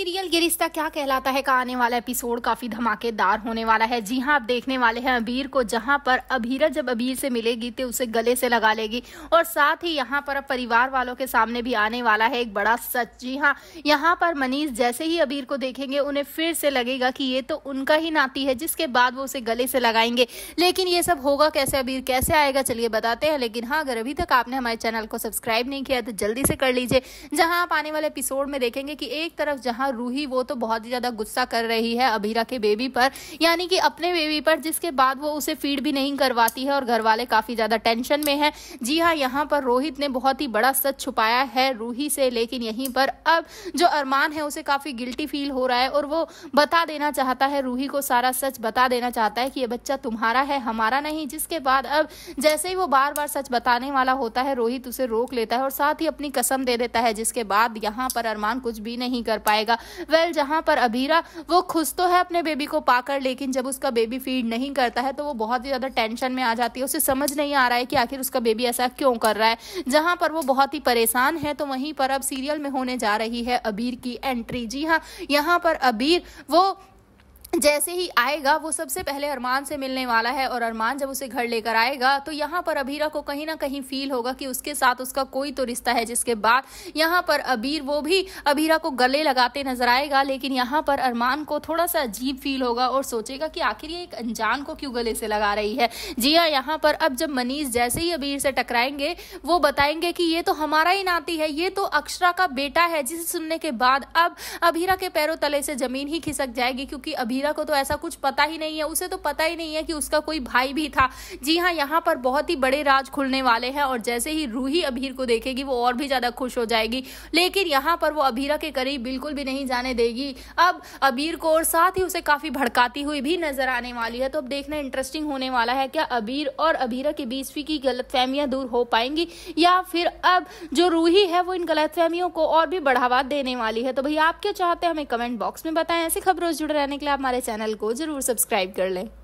serial गिरिश्ता क्या कहलाता है का आने वाला एपिसोड काफी धमाकेदार होने वाला है जी हाँ आप देखने वाले हैं अबीर को जहाँ पर अभीरा जब अबीर से मिलेगी तो उसे गले से लगा लेगी और साथ ही यहाँ पर अब परिवार वालों के सामने भी आने वाला है एक बड़ा सच जी हाँ यहाँ पर मनीष जैसे ही अबीर को देखेंगे उन्हें फिर से लगेगा की ये तो उनका ही नाती है जिसके बाद वो उसे गले से लगाएंगे लेकिन ये सब होगा कैसे अबीर कैसे आएगा चलिए बताते हैं लेकिन हाँ अगर अभी तक आपने हमारे चैनल को सब्सक्राइब नहीं किया तो जल्दी से कर लीजिए जहाँ आप आने वाले एपिसोड में देखेंगे की एक तरफ जहाँ यहाँ रूही वो तो बहुत ही ज़्यादा गुस्सा कर रही है अभीरा के बेबी पर यानी कि अपने बेबी पर जिसके बाद वो उसे फीड भी नहीं करवाती है और घर वाले काफ़ी ज़्यादा टेंशन में है जी हाँ यहाँ पर रोहित ने बहुत ही बड़ा सच छुपाया है रूही से लेकिन यहीं पर अब जो अरमान है उसे काफ़ी गिल्टी फील हो रहा है और वो बता देना चाहता है रूही को सारा सच बता देना चाहता है कि ये बच्चा तुम्हारा है हमारा नहीं जिसके बाद अब जैसे ही वो बार बार सच बताने वाला होता है रोहित उसे रोक लेता है और साथ ही अपनी कसम दे देता है जिसके बाद यहाँ पर अरमान कुछ भी नहीं कर पाएगा जाएगा वेल जहां पर अबीरा वो खुश तो है अपने बेबी को पाकर लेकिन जब उसका बेबी फीड नहीं करता है तो वो बहुत ही ज़्यादा टेंशन में आ जाती है उसे समझ नहीं आ रहा है कि आखिर उसका बेबी ऐसा क्यों कर रहा है जहां पर वो बहुत ही परेशान है तो वहीं पर अब सीरियल में होने जा रही है अबीर की एंट्री जी हाँ यहाँ पर अबीर वो जैसे ही आएगा वो सबसे पहले अरमान से मिलने वाला है और अरमान जब उसे घर लेकर आएगा तो यहाँ पर अबीरा को कहीं ना कहीं फील होगा कि उसके साथ उसका कोई तो रिश्ता है जिसके बाद यहाँ पर अबीर वो भी अबीरा को गले लगाते नजर आएगा लेकिन यहाँ पर अरमान को थोड़ा सा अजीब फील होगा और सोचेगा कि आखिर ये एक अनजान को क्यों गले से लगा रही है जी हाँ यहाँ पर अब जब मनीष जैसे ही अबीर से टकराएंगे वो बताएंगे कि ये तो हमारा ही नाती है ये तो अक्षरा का बेटा है जिसे सुनने के बाद अब अबीरा के पैरों तले से जमीन ही खिसक जाएगी क्योंकि अबीरा मीरा को तो ऐसा कुछ पता ही नहीं है उसे तो पता ही नहीं है कि उसका कोई भाई भी था जी हाँ यहाँ पर बहुत ही बड़े राज खुलने वाले हैं और जैसे ही रूही अभीर को देखेगी वो और भी ज़्यादा खुश हो जाएगी लेकिन यहाँ पर वो अभीरा के करीब बिल्कुल भी नहीं जाने देगी अब अबीर को और साथ ही उसे काफ़ी भड़काती हुई भी नजर आने वाली है तो अब देखना इंटरेस्टिंग होने वाला है क्या अबीर और अबीरा के बीच की गलत दूर हो पाएंगी या फिर अब जो रूही है वो इन गलत को और भी बढ़ावा देने वाली है तो भैया आप क्या चाहते हैं हमें कमेंट बॉक्स में बताएं ऐसी खबरों से जुड़े रहने के लिए आप हमारे हमारे चैनल को ज़रूर सब्सक्राइब कर लें